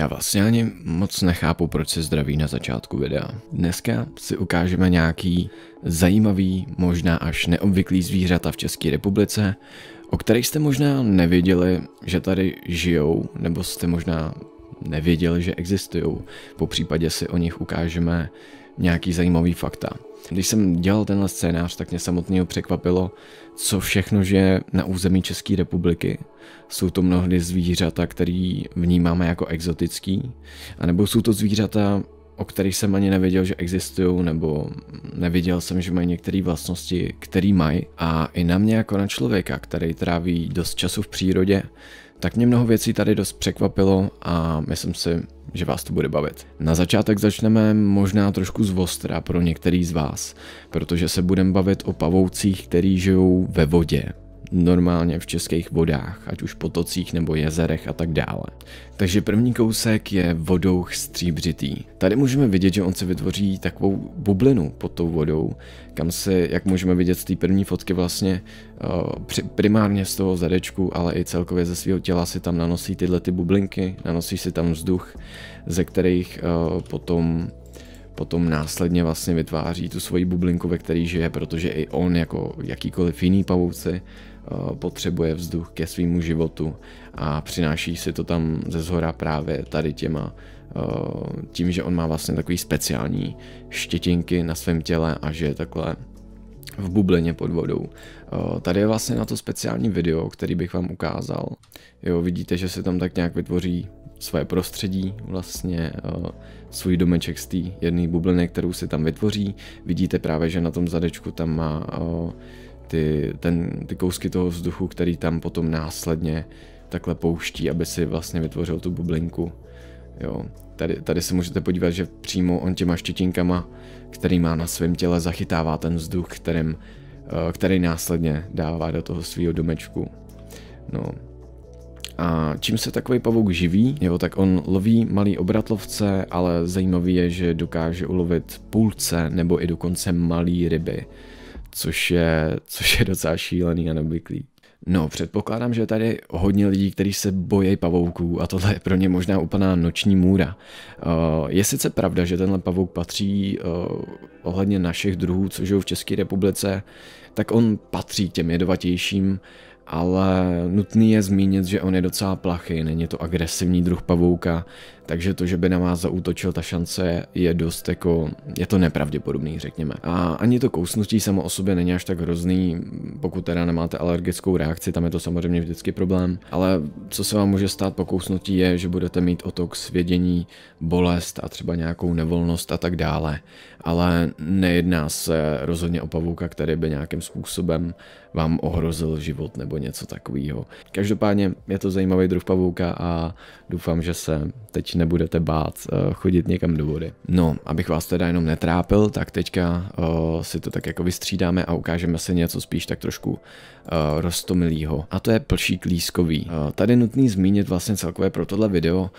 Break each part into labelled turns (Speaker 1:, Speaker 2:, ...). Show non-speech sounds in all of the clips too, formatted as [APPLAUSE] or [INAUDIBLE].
Speaker 1: Já vlastně ani moc nechápu, proč se zdraví na začátku videa. Dneska si ukážeme nějaký zajímavý, možná až neobvyklý zvířata v České republice, o kterých jste možná nevěděli, že tady žijou, nebo jste možná nevěděli, že existují. Po případě si o nich ukážeme nějaký zajímavý fakta. Když jsem dělal tenhle scénář, tak mě samotného překvapilo, co všechno žije na území České republiky. Jsou to mnohdy zvířata, který vnímáme jako exotický, anebo jsou to zvířata, o kterých jsem ani nevěděl, že existují, nebo nevěděl jsem, že mají některé vlastnosti, které mají. A i na mě jako na člověka, který tráví dost času v přírodě, tak mě mnoho věcí tady dost překvapilo a myslím si, že vás to bude bavit. Na začátek začneme možná trošku z ostra pro některý z vás, protože se budeme bavit o pavoucích, který žijou ve vodě normálně v českých vodách, ať už potocích nebo jezerech a tak dále. Takže první kousek je vodou stříbřitý. Tady můžeme vidět, že on se vytvoří takovou bublinu pod tou vodou, kam se, jak můžeme vidět z té první fotky vlastně, eh, primárně z toho zadečku, ale i celkově ze svého těla si tam nanosí tyhle ty bublinky, nanosí si tam vzduch, ze kterých eh, potom potom následně vlastně vytváří tu svoji bublinku, ve který žije, protože i on jako jakýkoliv jiný pavouci Eh, potřebuje vzduch ke svýmu životu a přináší si to tam ze zhora právě tady těma eh, tím, že on má vlastně takový speciální štětinky na svém těle a že je takhle v bublině pod vodou. Eh, tady je vlastně na to speciální video, který bych vám ukázal. Jo, vidíte, že se tam tak nějak vytvoří své prostředí, vlastně svůj domeček z té jedné bubliny, kterou si tam vytvoří. Vidíte právě, že na tom zadečku tam má ty, ten, ty kousky toho vzduchu, který tam potom následně takhle pouští, aby si vlastně vytvořil tu bublinku. Jo. Tady, tady se můžete podívat, že přímo on těma štětinkama, který má na svém těle, zachytává ten vzduch, kterým, eh, který následně dává do toho svého domečku. No. A čím se takový pavouk živí, jo, tak on loví malý obratlovce, ale zajímavý je, že dokáže ulovit půlce nebo i dokonce malý ryby což je, což je docela šílený a neobvyklý. No, předpokládám, že je tady hodně lidí, kteří se bojí pavouků a tohle je pro ně možná úplná noční můra. Eh, je sice pravda, že tenhle pavouk patří eh, ohledně našich druhů, co žijou v České republice, tak on patří těm jedovatějším, ale nutný je zmínit, že on je docela plachý, není to agresivní druh pavouka, takže to, že by na vás zautočil, ta šance je dost jako, je to nepravděpodobný, řekněme. A ani to kousnutí samo o sobě není až tak hrozný, pokud teda nemáte alergickou reakci, tam je to samozřejmě vždycky problém. Ale co se vám může stát po kousnutí je, že budete mít otok svědění, bolest a třeba nějakou nevolnost a tak dále. Ale nejedná se rozhodně o pavouka, který by nějakým způsobem vám ohrozil život nebo něco takového. Každopádně je to zajímavý druh pavouka a doufám, že se teď nebudete bát eh, chodit někam do vody. No, abych vás teda jenom netrápil, tak teďka eh, si to tak jako vystřídáme a ukážeme si něco spíš tak trošku uh, roztomilýho. A to je plší klískový. tady nutný zmínit vlastně celkové pro tohle video,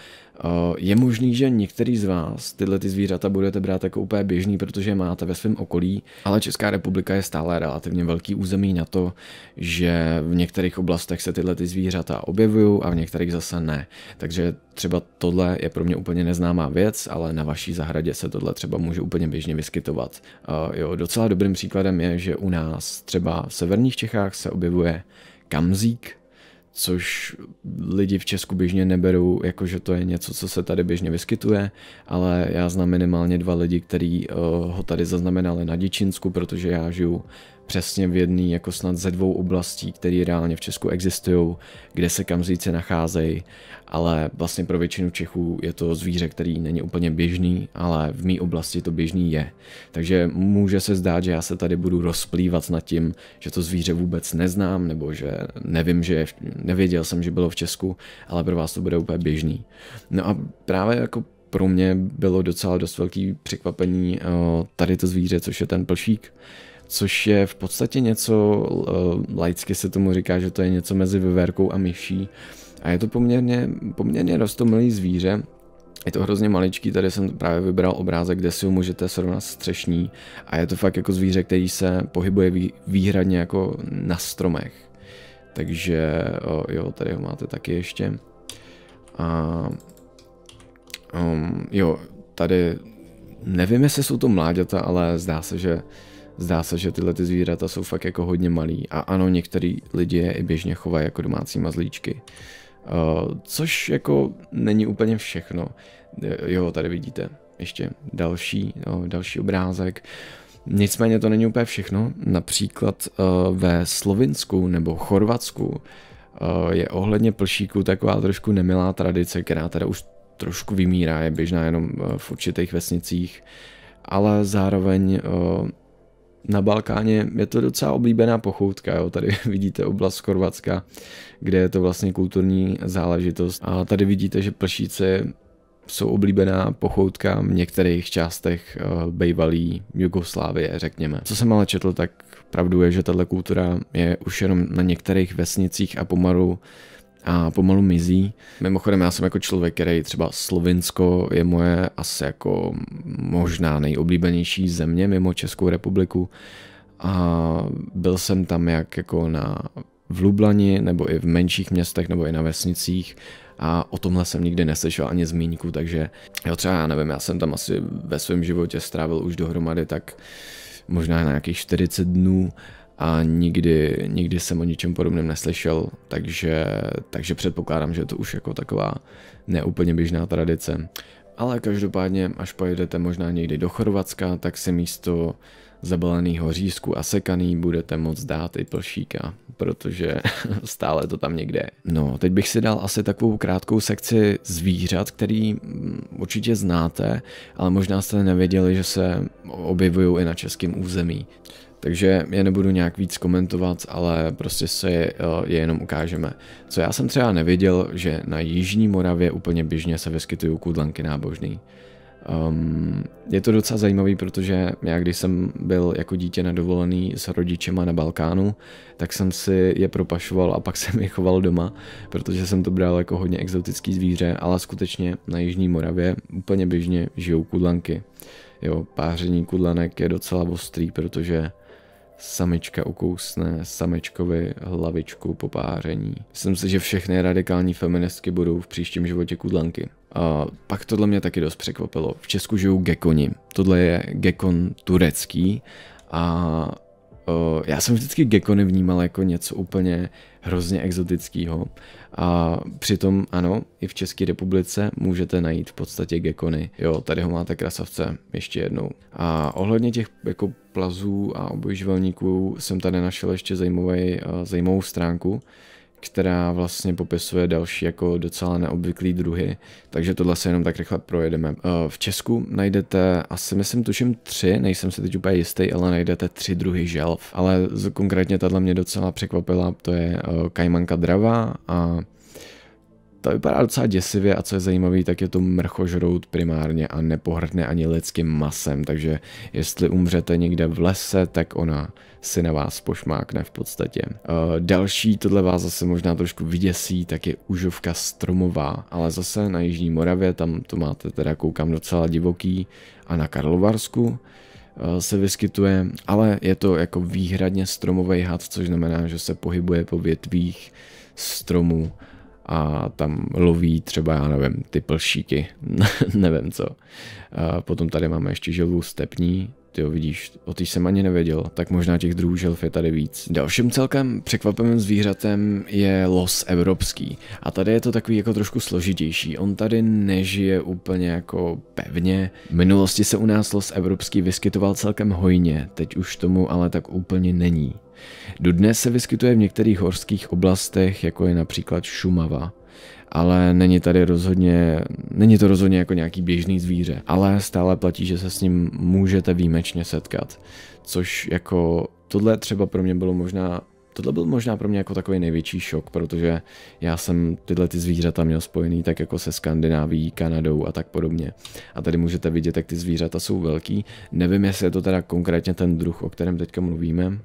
Speaker 1: Eh, je možný, že některý z vás tyhle ty zvířata budete brát jako úplně běžný, protože je máte ve svém okolí, ale Česká republika je stále relativně velký území na to, že v některých oblastech se tyhle ty zvířata objevují a v některých zase ne. Takže třeba tohle je pro mě úplně neznámá věc, ale na vaší zahradě se tohle třeba může úplně běžně vyskytovat. Eh, jo, docela dobrým příkladem je, že u nás třeba v severních Čechách se objevuje kamzík, což lidi v Česku běžně neberou, jakože to je něco, co se tady běžně vyskytuje, ale já znám minimálně dva lidi, kteří uh, eh, ho tady zaznamenali na Děčínsku, protože já žiju přesně v jedné jako snad ze dvou oblastí, které reálně v Česku existují, kde se kamzíci nacházejí, ale vlastně pro většinu Čechů je to zvíře, který není úplně běžný, ale v mý oblasti to běžný je. Takže může se zdát, že já se tady budu rozplývat nad tím, že to zvíře vůbec neznám, nebo že nevím, že je, nevěděl jsem, že bylo v Česku, ale pro vás to bude úplně běžný. No a právě jako pro mě bylo docela dost velký překvapení eh, tady to zvíře, což je ten plšík což je v podstatě něco, eh, laicky se tomu říká, že to je něco mezi vyverkou a myší. A je to poměrně, poměrně rostomilý zvíře, je to hrozně maličký, tady jsem právě vybral obrázek, kde si ho můžete srovnat s třešní a je to fakt jako zvíře, který se pohybuje výhradně jako na stromech. Takže jo, tady ho máte taky ještě. A, um, jo, tady nevím, jestli jsou to mláďata, ale zdá se, že zdá se, že tyhle ty zvířata jsou fakt jako hodně malý a ano, některý lidi je i běžně chovají jako domácí mazlíčky. Eh, což jako není úplně všechno. Eh, jo, tady vidíte ještě další, no, další obrázek. Nicméně to není úplně všechno. Například eh, ve Slovinsku nebo Chorvatsku je ohledně plšíků taková trošku nemilá tradice, která teda už trošku vymírá, je běžná jenom v určitých vesnicích, ale zároveň na Balkáně je to docela oblíbená pochoutka, jo? tady [LAUGHS] vidíte oblast Chorvatska, kde je to vlastně kulturní záležitost a tady vidíte, že Plšíce jsou oblíbená pochoutka v některých částech eh, bývalý Jugoslávie, řekněme. Co jsem ale četl, tak pravdu je, že tato kultura je už jenom na některých vesnicích a pomalu a pomalu mizí. Mimochodem, já jsem jako člověk, který třeba Slovinsko je moje asi jako možná nejoblíbenější země mimo Českou republiku a byl jsem tam jak jako na v Lublani nebo i v menších městech nebo i na vesnicích a o tomhle jsem nikdy neslyšel ani zmínku, takže jo třeba já nevím, já jsem tam asi ve svém životě strávil už dohromady tak možná nějakých 40 dnů a nikdy, nikdy jsem o ničem podobném neslyšel, takže, takže předpokládám, že je to už jako taková neúplně běžná tradice. Ale každopádně, až pojedete možná někdy do Chorvatska, tak si místo zabaleného řízku a sekaný budete moc dát i plšíka, protože [LAUGHS] stále to tam někde je. No, teď bych si dal asi takovou krátkou sekci zvířat, který mm, určitě znáte, ale možná jste nevěděli, že se objevují i na českém území takže je nebudu nějak víc komentovat, ale prostě se je, eh, je jenom ukážeme. Co já jsem třeba nevěděl, že na Jižní Moravě úplně běžně se vyskytují kudlanky nábožný. Um, je to docela zajímavý, protože já když jsem byl jako dítě na dovolený s rodičema na Balkánu, tak jsem si je propašoval a pak [LAUGHS] jsem je choval doma, protože jsem to bral jako hodně exotický zvíře, ale skutečně na Jižní Moravě úplně běžně žijou kudlanky. Jo, páření kudlanek je docela ostrý, protože samička ukousne samečkovi hlavičku po páření. Myslím si, že všechny radikální feministky budou v příštím životě kudlanky. A pak tohle mě taky dost překvapilo. V Česku žijou gekoni. Tohle je gekon turecký a já jsem vždycky gekony vnímal jako něco úplně hrozně exotického. A přitom ano, i v České republice můžete najít v podstatě gekony. Jo, tady ho máte krasavce ještě jednou. A ohledně těch jako plazů a obojživelníků jsem tady našel ještě zajímavý, eh, zajímavou stránku, která vlastně popisuje další jako docela neobvyklý druhy, takže tohle se jenom tak rychle projedeme. Eh, v Česku najdete asi myslím tuším tři, nejsem si teď úplně jistý, ale najdete tři druhy želv, ale konkrétně tahle mě docela překvapila, to je eh, kajmanka drava a ta vypadá docela děsivě a co je zajímavé, tak je to mrchožrout primárně a nepohrdne ani lidským masem, takže jestli umřete někde v lese, tak ona si na vás pošmákne v podstatě. Uh, další, tohle vás zase možná trošku vyděsí, tak je užovka stromová, ale zase na Jižní Moravě, tam to máte teda koukám docela divoký a na Karlovarsku eh, se vyskytuje, ale je to jako výhradně stromový had, což znamená, že se pohybuje po větvích stromů a tam loví třeba, já nevím, ty plšíky, [LAUGHS] nevím co. A potom tady máme ještě želvu stepní, ty vidíš, o ty jsem ani nevěděl, tak možná těch druhů želv je tady víc. Dalším celkem překvapivým zvířatem je los evropský. A tady je to takový jako trošku složitější. On tady nežije úplně jako pevně. V minulosti se u nás los evropský vyskytoval celkem hojně, teď už tomu ale tak úplně není. Dodnes se vyskytuje v některých horských oblastech, jako je například Šumava ale není tady rozhodně, není to rozhodně jako nějaký běžný zvíře, ale stále platí, že se s ním můžete výjimečně setkat, což jako tohle třeba pro mě bylo možná tohle byl možná pro mě jako takový největší šok, protože já jsem tyhle ty zvířata měl spojený tak jako se Skandináví, Kanadou a tak podobně. A tady můžete vidět, jak ty zvířata jsou velký. Nevím, jestli je to teda konkrétně ten druh, o kterém teďka mluvíme,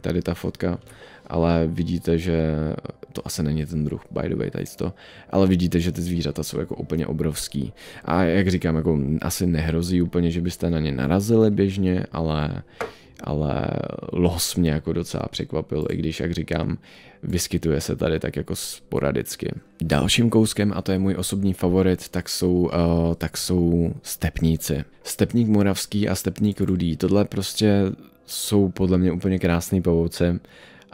Speaker 1: tady ta fotka, ale vidíte, že to asi není ten druh, by the way, tady to, ale vidíte, že ty zvířata jsou jako úplně obrovský. A jak říkám, jako asi nehrozí úplně, že byste na ně narazili běžně, ale ale los mě jako docela překvapil, i když, jak říkám, vyskytuje se tady tak jako sporadicky. Dalším kouskem, a to je můj osobní favorit, tak jsou, uh, tak jsou stepníci. Stepník moravský a stepník rudý, tohle prostě jsou podle mě úplně krásný pavouci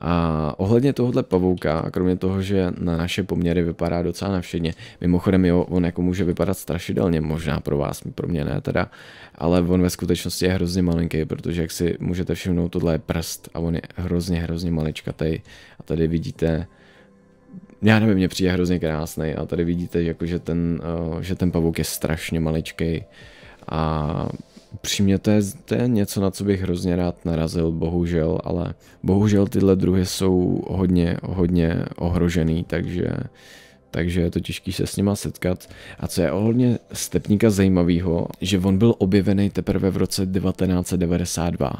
Speaker 1: a ohledně tohohle pavouka, kromě toho, že na naše poměry vypadá docela navšedně, mimochodem jo, on jako může vypadat strašidelně, možná pro vás, pro mě ne teda, ale on ve skutečnosti je hrozně malinký, protože jak si můžete všimnout, tohle je prst a on je hrozně, hrozně maličkatej a tady vidíte, já nevím, mě přijde hrozně krásný a tady vidíte, jako, že, ten, eh, že ten pavouk je strašně maličkej a Přímě to je, to je něco, na co bych hrozně rád narazil, bohužel, ale bohužel tyhle druhy jsou hodně, hodně ohrožený, takže takže je to těžký se s nima setkat. A co je ohledně stepníka zajímavého, že on byl objevený teprve v roce 1992,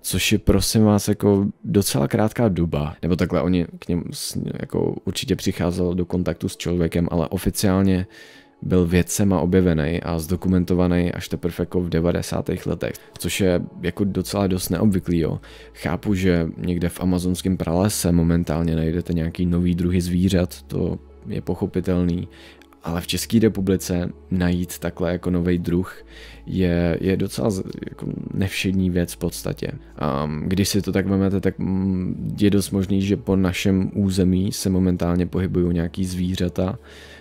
Speaker 1: což je prosím vás jako docela krátká doba, nebo takhle oni k němu jako určitě přicházel do kontaktu s člověkem, ale oficiálně byl vědcema objevený a zdokumentovaný až teprve jako v 90. letech, což je jako docela dost neobvyklý. Jo. Chápu, že někde v amazonském pralese momentálně najdete nějaký nový druhy zvířat, to je pochopitelný, ale v České republice najít takhle jako nový druh je, je docela jako nevšední věc v podstatě. A když si to tak vezmete, tak mm, je dost možný, že po našem území se momentálně pohybují nějaký zvířata,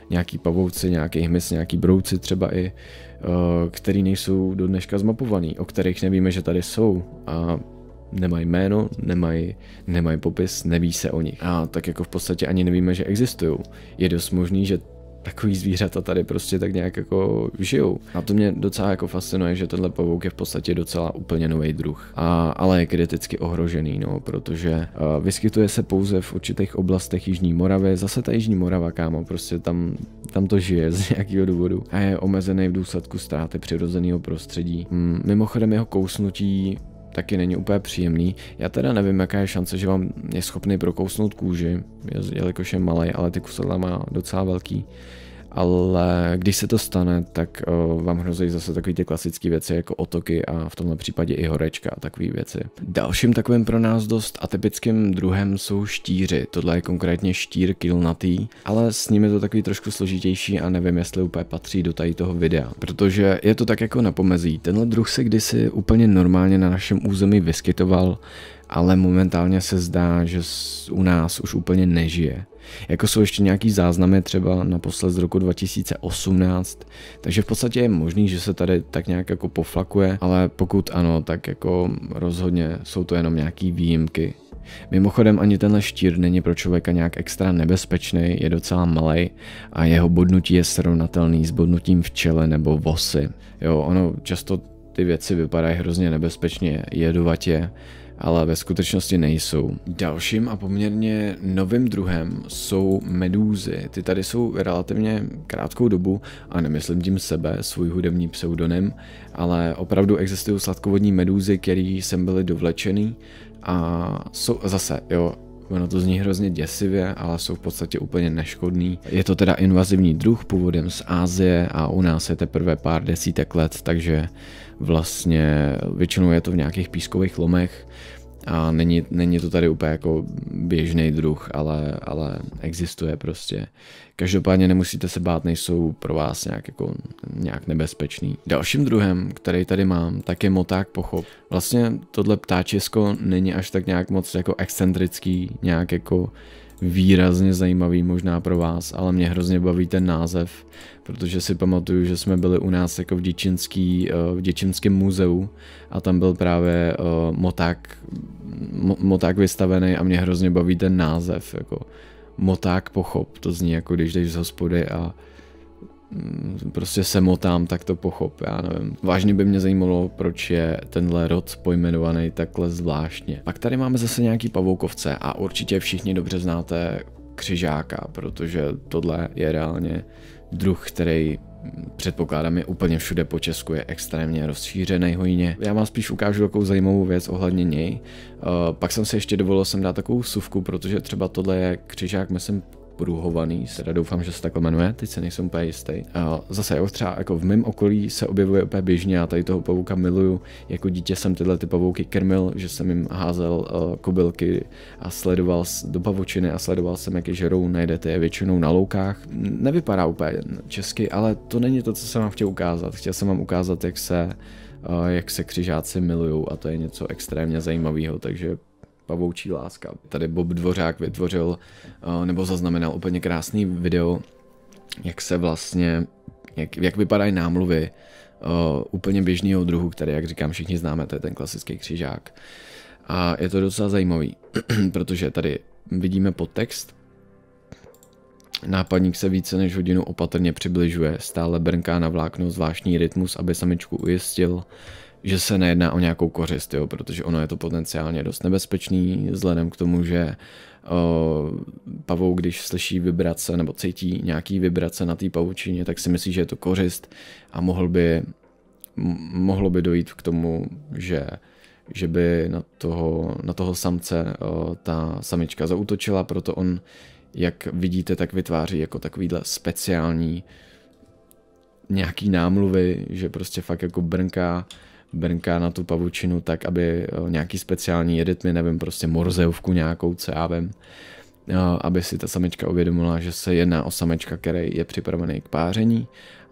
Speaker 1: nějaký pavouci, nějaký hmyz, nějaký brouci třeba i, eh, který nejsou do dneška zmapovaný, o kterých nevíme, že tady jsou a nemají jméno, nemají, nemají popis, neví se o nich. A tak jako v podstatě ani nevíme, že existují. Je dost možný, že takový zvířata tady prostě tak nějak jako žijou. A to mě docela jako fascinuje, že tenhle pavouk je v podstatě docela úplně nový druh. A, ale je kriticky ohrožený, no, protože uh, vyskytuje se pouze v určitých oblastech Jižní Moravy. Zase ta Jižní Morava, kámo, prostě tam, tam to žije z nějakého důvodu. A je omezený v důsledku ztráty přirozeného prostředí. Mm, mimochodem jeho kousnutí taky není úplně příjemný. Já teda nevím, jaká je šance, že vám je schopný prokousnout kůži, jelikož je malý, ale ty kusadla má docela velký ale když se to stane, tak eh, vám hrozí zase takové ty klasické věci jako otoky a v tomhle případě i horečka a takové věci. Dalším takovým pro nás dost atypickým druhem jsou štíři. Tohle je konkrétně štír kilnatý, ale s nimi je to takový trošku složitější a nevím, jestli úplně patří do tady toho videa, protože je to tak jako napomezí. Tenhle druh se kdysi úplně normálně na našem území vyskytoval, ale momentálně se zdá, že u nás už úplně nežije. Jako jsou ještě nějaký záznamy třeba naposled z roku 2018, takže v podstatě je možný, že se tady tak nějak jako poflakuje, ale pokud ano, tak jako rozhodně jsou to jenom nějaký výjimky. Mimochodem ani tenhle štír není pro člověka nějak extra nebezpečný, je docela malý a jeho bodnutí je srovnatelný s bodnutím v čele nebo vosy. Jo, ono často ty věci vypadají hrozně nebezpečně, jedovatě, ale ve skutečnosti nejsou. Dalším a poměrně novým druhem jsou medúzy. Ty tady jsou relativně krátkou dobu a nemyslím tím sebe, svůj hudební pseudonym, ale opravdu existují sladkovodní medúzy, které sem byly dovlečený a jsou zase, jo, Ono to zní hrozně děsivě, ale jsou v podstatě úplně neškodný. Je to teda invazivní druh původem z Ázie a u nás je teprve pár desítek let, takže vlastně většinou je to v nějakých pískových lomech a není, není to tady úplně jako běžný druh, ale, ale existuje prostě. Každopádně nemusíte se bát, nejsou pro vás nějak, jako, nějak nebezpečný. Dalším druhem, který tady mám, tak je moták pochop. Vlastně tohle ptáčisko není až tak nějak moc jako excentrický, nějak jako výrazně zajímavý možná pro vás, ale mě hrozně baví ten název, protože si pamatuju, že jsme byli u nás jako v, Děčínský, eh, v Děčínském muzeu a tam byl právě eh, moták, moták vystavený a mě hrozně baví ten název, jako moták pochop, to zní jako když jdeš z hospody a Mm, prostě se motám, tak to pochop, já nevím. Vážně by mě zajímalo, proč je tenhle rod pojmenovaný takhle zvláštně. Pak tady máme zase nějaký pavoukovce a určitě všichni dobře znáte křižáka, protože tohle je reálně druh, který mm, předpokládám je úplně všude po Česku, je extrémně rozšířený hojně. Já vám spíš ukážu takovou zajímavou věc ohledně něj. Uh, pak jsem se ještě dovolil sem dát takovou suvku, protože třeba tohle je křižák, myslím, Průhovaný, teda doufám, že se takhle jmenuje, teď se nejsem úplně jistý. A zase jo, třeba jako v mém okolí se objevuje úplně běžně, a tady toho pavouka miluju, jako dítě jsem tyhle ty pavouky krmil, že jsem jim házel uh, kobylky a sledoval do pavučiny a sledoval jsem, jak je žerou, najdete je většinou na loukách. Nevypadá úplně česky, ale to není to, co jsem vám chtěl ukázat. Chtěl jsem vám ukázat, jak se, uh, jak se křižáci milují a to je něco extrémně zajímavého, takže Pavoučí láska. Tady Bob Dvořák vytvořil eh, nebo zaznamenal úplně krásný video, jak se vlastně, jak, jak vypadají námluvy eh, úplně běžného druhu, který, jak říkám, všichni známe, to je ten klasický křižák. A je to docela zajímavý, [CLEARS THROAT] protože tady vidíme podtext. Nápadník se více než hodinu opatrně přibližuje, stále brnká na vlákno zvláštní rytmus, aby samičku ujistil, že se nejedná o nějakou kořist, jo, protože ono je to potenciálně dost nebezpečný, vzhledem k tomu, že o, pavouk, když slyší vibrace nebo cítí nějaký vibrace na té pavučině, tak si myslí, že je to kořist a mohl by, mohlo by dojít k tomu, že že by na toho, na toho samce o, ta samička zautočila, proto on, jak vidíte, tak vytváří jako takovýhle speciální nějaký námluvy, že prostě fakt jako brnká brnká na tu pavučinu tak, aby eh, nějaký speciální jedetmi, nevím, prostě morzeovku nějakou vím, eh, aby si ta samička uvědomila, že se jedná o samečka, který je připravený k páření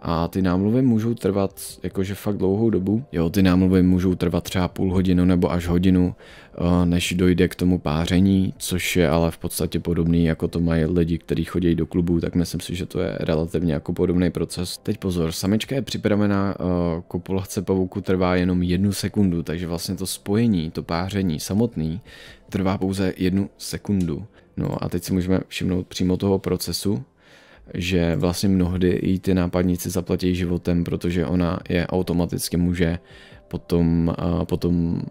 Speaker 1: a ty námluvy můžou trvat jakože fakt dlouhou dobu. Jo, ty námluvy můžou trvat třeba půl hodinu nebo až hodinu, eh, než dojde k tomu páření, což je ale v podstatě podobný, jako to mají lidi, kteří chodí do klubu, tak myslím si, že to je relativně jako podobný proces. Teď pozor, samička je připravená, eh, kopulace pavouku trvá jenom jednu sekundu, takže vlastně to spojení, to páření samotný trvá pouze jednu sekundu. No a teď si můžeme všimnout přímo toho procesu, že vlastně mnohdy i ty nápadníci zaplatí životem, protože ona je automaticky může potom, eh, potom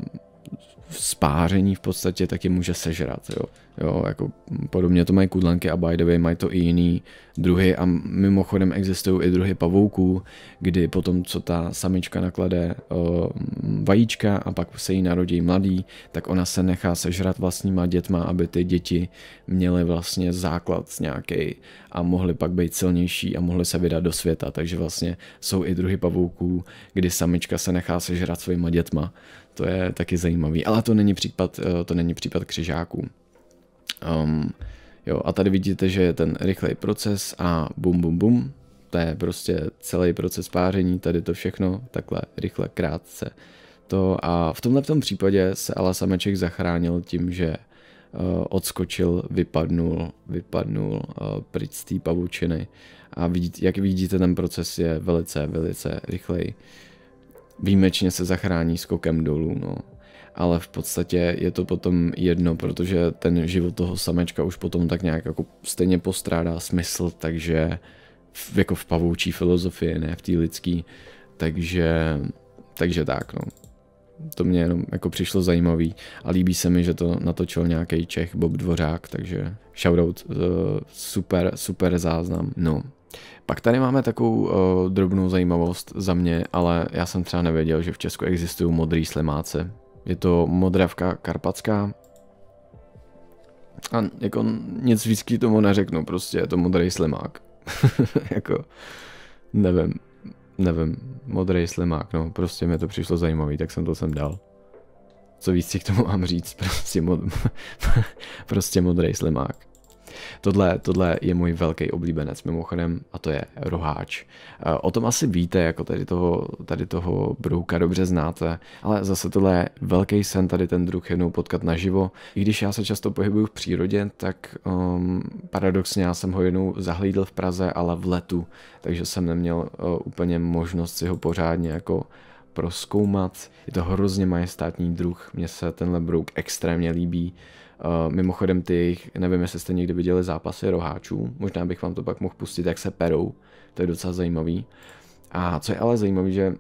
Speaker 1: spáření v podstatě, tak je může sežrat. Jo. Jo, jako podobně to mají kudlanky a by the way, mají to i jiný druhy a mimochodem existují i druhy pavouků, kdy potom, co ta samička naklade o, vajíčka a pak se jí narodí mladý, tak ona se nechá sežrat vlastníma dětma, aby ty děti měly vlastně základ nějaký a mohly pak být silnější a mohly se vydat do světa. Takže vlastně jsou i druhy pavouků, kdy samička se nechá sežrat svýma dětma. To je taky zajímavý, ale to není případ, eh, to není případ křižáků. Um, jo, a tady vidíte, že je ten rychlej proces a bum bum bum, to je prostě celý proces páření, tady to všechno takhle rychle, krátce. To a v tomhle tom případě se ale sameček zachránil tím, že uh, odskočil, vypadnul, vypadnul uh, pryč z té pavučiny. A vidíte, jak vidíte, ten proces je velice, velice rychlej výjimečně se zachrání skokem dolů, no. Ale v podstatě je to potom jedno, protože ten život toho samečka už potom tak nějak jako stejně postrádá smysl, takže v, jako v pavoučí filozofii, ne v té lidský. Takže, takže tak, no. To mě jenom jako přišlo zajímavý a líbí se mi, že to natočil nějaký Čech, Bob Dvořák, takže shoutout, uh, super, super záznam, no. Pak tady máme takovou uh, drobnou zajímavost za mě, ale já jsem třeba nevěděl, že v Česku existují modrý slimáce. Je to modravka karpatská. A jako nic víc k tomu neřeknu, prostě je to modrý slimák. [LAUGHS] jako, nevím, nevím, modrý slimák, no prostě mi to přišlo zajímavý, tak jsem to sem dal. Co víc si k tomu mám říct, [LAUGHS] prostě, mod, [LAUGHS] prostě modrý slimák. Tohle, tohle je můj velký oblíbenec mimochodem a to je roháč. Eh, o tom asi víte, jako tady toho, tady toho brouka dobře znáte, ale zase tohle je velký sen tady ten druh jednou potkat naživo. I když já se často pohybuju v přírodě, tak um, paradoxně já jsem ho jednou zahlídl v Praze, ale v letu, takže jsem neměl uh, úplně možnost si ho pořádně jako proskoumat. Je to hrozně majestátní druh, mně se tenhle brouk extrémně líbí. Uh, mimochodem ty nevím, jestli jste někdy viděli zápasy roháčů, možná bych vám to pak mohl pustit, jak se perou, to je docela zajímavý. A co je ale zajímavý, že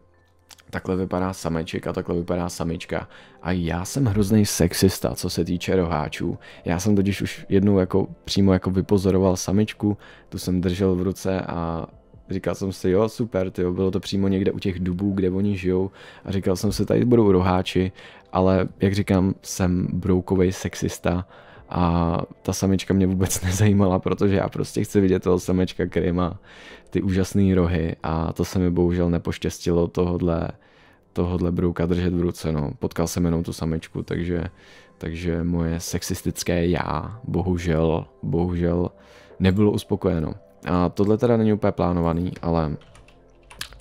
Speaker 1: takhle vypadá sameček a takhle vypadá samička. A já jsem hrozný sexista, co se týče roháčů. Já jsem totiž už jednou jako přímo jako vypozoroval samičku, tu jsem držel v ruce a Říkal jsem si, jo, super, tyjo, bylo to přímo někde u těch dubů, kde oni žijou a říkal jsem si, tady budou roháči, ale jak říkám, jsem broukovej sexista a ta samička mě vůbec [LAUGHS] nezajímala, protože já prostě chci vidět toho samička, který má ty úžasné rohy a to se mi bohužel nepoštěstilo tohodle, tohodle brouka držet v ruce, no. Potkal jsem jenom tu samičku, takže, takže moje sexistické já bohužel, bohužel nebylo uspokojeno. A tohle teda není úplně plánovaný, ale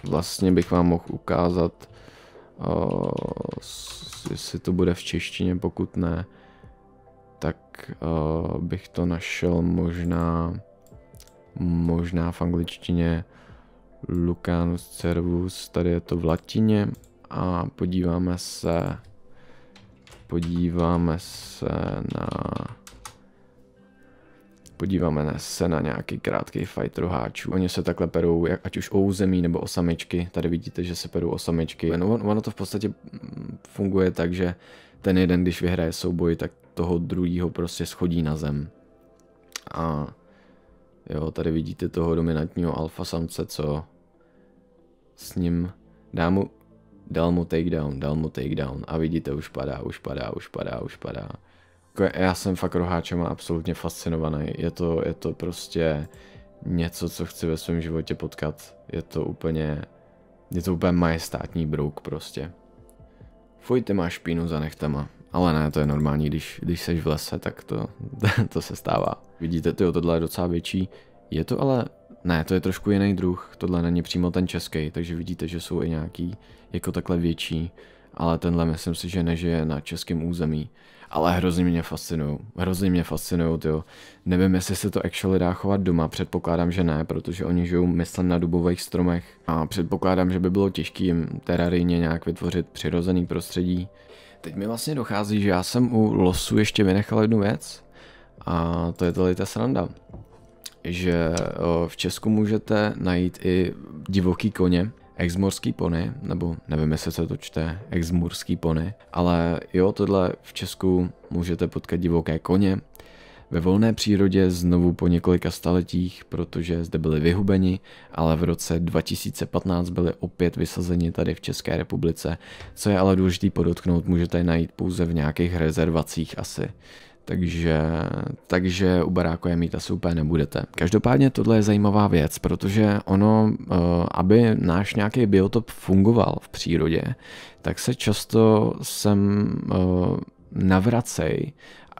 Speaker 1: vlastně bych vám mohl ukázat, uh, jestli to bude v češtině, pokud ne, tak uh, bych to našel možná, možná v angličtině Lucanus Cervus, tady je to v latině a podíváme se, podíváme se na podíváme se na nějaký krátký fight roháčů. Oni se takhle perou, ať už o území nebo o samičky. Tady vidíte, že se perou o samičky. No, ono to v podstatě mm, funguje tak, že ten jeden, když vyhraje souboj, tak toho druhého prostě schodí na zem. A jo, tady vidíte toho dominantního alfa samce, co s ním dá mu, dal mu takedown, dal mu takedown a vidíte, už padá, už padá, už padá, už padá jako já jsem fakt roháčem absolutně fascinovaný. Je to, je to prostě něco, co chci ve svém životě potkat. Je to úplně, je to úplně majestátní brouk prostě. Fuj, ty máš špínu za nechtama. Ale ne, to je normální, když, když seš v lese, tak to, [LAUGHS] to se stává. Vidíte, tyjo, tohle je docela větší. Je to ale, ne, to je trošku jiný druh, tohle není přímo ten český, takže vidíte, že jsou i nějaký jako takhle větší ale tenhle myslím si, že nežije na českém území. Ale hrozně mě fascinují, hrozně mě fascinují, jo. Nevím, jestli se to actually dá chovat doma, předpokládám, že ne, protože oni žijou, myslím, na dubových stromech a předpokládám, že by bylo těžké jim terarijně nějak vytvořit přirozený prostředí. Teď mi vlastně dochází, že já jsem u losu ještě vynechal jednu věc a to je tady ta sranda že v Česku můžete najít i divoký koně, exmorský pony, nebo nevím, jestli se to čte, exmorský pony, ale jo, tohle v Česku můžete potkat divoké koně, ve volné přírodě znovu po několika staletích, protože zde byli vyhubeni, ale v roce 2015 byli opět vysazeni tady v České republice. Co je ale důležité podotknout, můžete je najít pouze v nějakých rezervacích asi takže, takže u je mít asi úplně nebudete. Každopádně tohle je zajímavá věc, protože ono, eh, aby náš nějaký biotop fungoval v přírodě, tak se často sem eh, navracej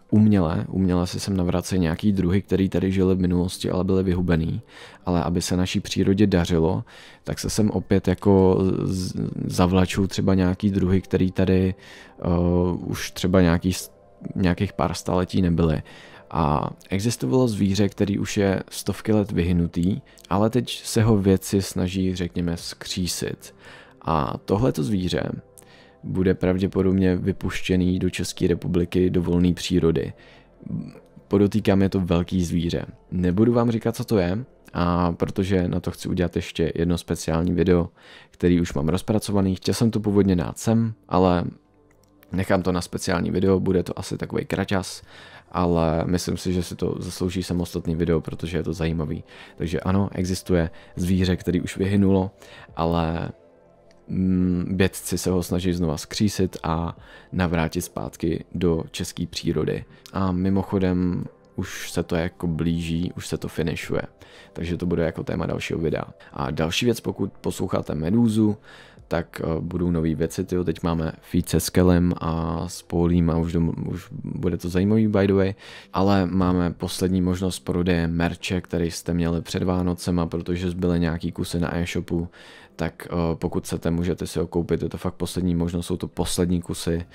Speaker 1: uměle, uměle se sem navracej nějaký druhy, které tady žili v minulosti, ale byly vyhubený. Ale aby se naší přírodě dařilo, tak se sem opět jako zavlačují třeba nějaký druhy, který tady uh, už třeba nějaký nějakých pár staletí nebyly. A existovalo zvíře, který už je stovky let vyhnutý, ale teď se ho věci snaží, řekněme, skřísit. A tohleto zvíře bude pravděpodobně vypuštěný do České republiky do volné přírody. Podotýkám, je to velký zvíře. Nebudu vám říkat, co to je, a protože na to chci udělat ještě jedno speciální video, který už mám rozpracovaný, chtěl jsem to původně dát sem, ale Nechám to na speciální video, bude to asi takový kraťas, ale myslím si, že si to zaslouží samostatný video, protože je to zajímavý. Takže ano, existuje zvíře, který už vyhynulo, ale vědci mm, se ho snaží znova skřísit a navrátit zpátky do české přírody. A mimochodem už se to jako blíží, už se to finišuje. Takže to bude jako téma dalšího videa. A další věc, pokud posloucháte Medúzu, tak eh, budou nové věci, tyjo, teď máme feed se Skelem a s Paulím a už, do, už bude to zajímavý by the way, ale máme poslední možnost prodeje merče, který jste měli před a protože zbyly nějaký kusy na e-shopu, tak eh, pokud chcete, můžete si ho koupit, je to fakt poslední možnost, jsou to poslední kusy,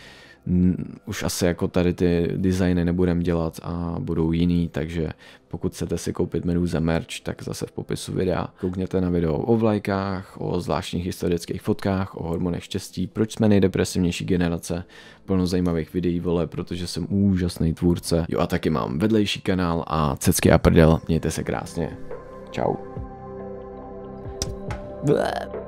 Speaker 1: už asi jako tady ty designy nebudem dělat a budou jiný, takže pokud chcete si koupit menu za merch, tak zase v popisu videa. Koukněte na video o vlajkách, o zvláštních historických fotkách, o hormonech štěstí, proč jsme nejdepresivnější generace, plno zajímavých videí vole, protože jsem úžasný tvůrce. Jo a taky mám vedlejší kanál a cecky a prdel, mějte se krásně. Čau. Bleh.